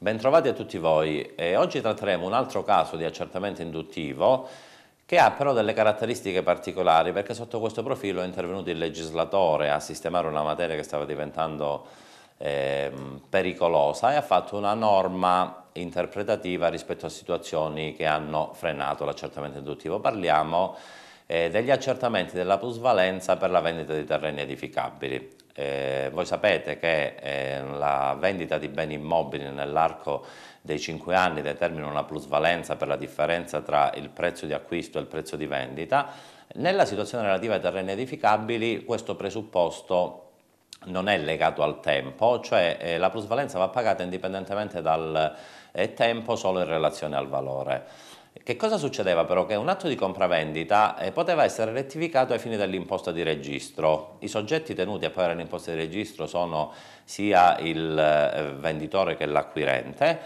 Bentrovati a tutti voi e oggi tratteremo un altro caso di accertamento induttivo che ha però delle caratteristiche particolari perché sotto questo profilo è intervenuto il legislatore a sistemare una materia che stava diventando eh, pericolosa e ha fatto una norma interpretativa rispetto a situazioni che hanno frenato l'accertamento induttivo. Parliamo eh, degli accertamenti della plusvalenza per la vendita di terreni edificabili. Eh, voi sapete che eh, la vendita di beni immobili nell'arco dei 5 anni determina una plusvalenza per la differenza tra il prezzo di acquisto e il prezzo di vendita. Nella situazione relativa ai terreni edificabili questo presupposto non è legato al tempo, cioè eh, la plusvalenza va pagata indipendentemente dal eh, tempo solo in relazione al valore. Che cosa succedeva però? Che un atto di compravendita eh, poteva essere rettificato ai fini dell'imposta di registro. I soggetti tenuti a pagare l'imposta di registro sono sia il eh, venditore che l'acquirente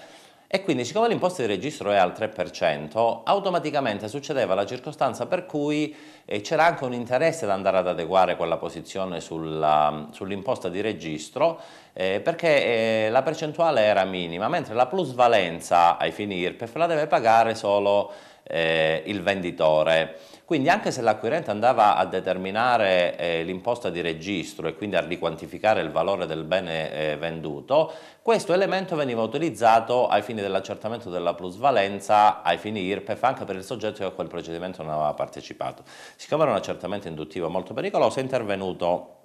e quindi siccome l'imposta di registro è al 3%, automaticamente succedeva la circostanza per cui eh, c'era anche un interesse ad andare ad adeguare quella posizione sull'imposta di registro eh, perché eh, la percentuale era minima, mentre la plusvalenza ai fini IRPEF la deve pagare solo eh, il venditore. Quindi anche se l'acquirente andava a determinare eh, l'imposta di registro e quindi a riquantificare il valore del bene eh, venduto, questo elemento veniva utilizzato ai fini dell'accertamento della plusvalenza, ai fini IRPEF, anche per il soggetto che a quel procedimento non aveva partecipato. Siccome era un accertamento induttivo molto pericoloso, è intervenuto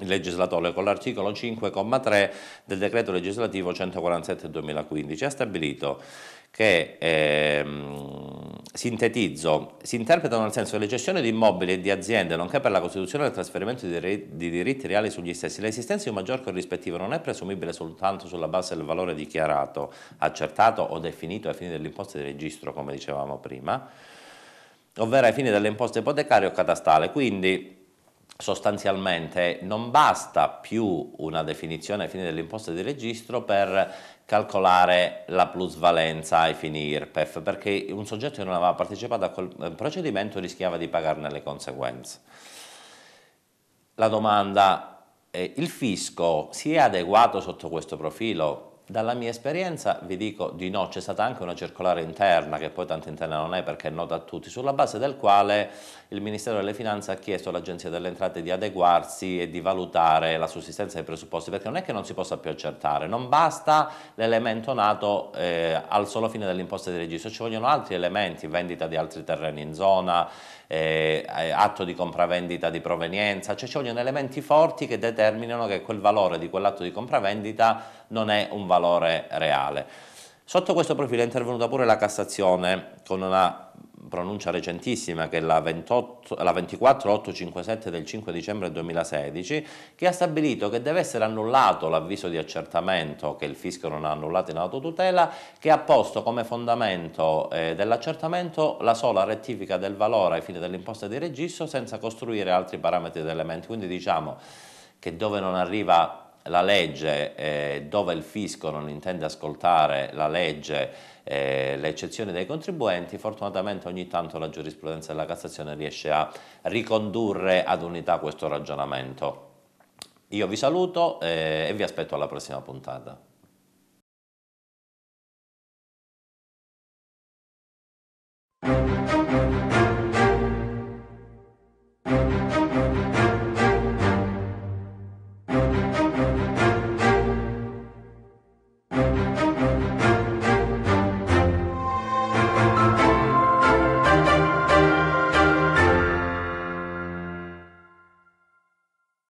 il legislatore con l'articolo 5,3 del decreto legislativo 147 2015 ha stabilito che ehm, sintetizzo, si interpretano nel senso che le gestioni di immobili e di aziende, nonché per la costituzione del trasferimento di, di diritti reali sugli stessi, l'esistenza di un maggior corrispettivo non è presumibile soltanto sulla base del valore dichiarato, accertato o definito ai fini dell'imposta di registro, come dicevamo prima, ovvero ai fini delle imposte ipotecarie o catastale. Quindi sostanzialmente non basta più una definizione ai fini dell'imposta di registro per calcolare la plusvalenza ai fini IRPEF, perché un soggetto che non aveva partecipato a quel eh, procedimento rischiava di pagarne le conseguenze. La domanda è, il fisco si è adeguato sotto questo profilo? Dalla mia esperienza vi dico di no, c'è stata anche una circolare interna, che poi tanto interna non è perché è nota a tutti, sulla base del quale il Ministero delle Finanze ha chiesto all'Agenzia delle Entrate di adeguarsi e di valutare la sussistenza dei presupposti, perché non è che non si possa più accertare, non basta l'elemento nato eh, al solo fine dell'imposta di registro, ci vogliono altri elementi, vendita di altri terreni in zona, eh, atto di compravendita di provenienza, cioè ci vogliono elementi forti che determinano che quel valore di quell'atto di compravendita non è un valore valore reale. Sotto questo profilo è intervenuta pure la Cassazione con una pronuncia recentissima che è la, 28, la 24857 del 5 dicembre 2016 che ha stabilito che deve essere annullato l'avviso di accertamento che il fisco non ha annullato in autotutela che ha posto come fondamento eh, dell'accertamento la sola rettifica del valore ai fini dell'imposta di registro senza costruire altri parametri ed elementi quindi diciamo che dove non arriva la legge, eh, dove il fisco non intende ascoltare la legge, eh, le eccezioni dei contribuenti, fortunatamente ogni tanto la giurisprudenza della Cassazione riesce a ricondurre ad unità questo ragionamento. Io vi saluto eh, e vi aspetto alla prossima puntata. thank you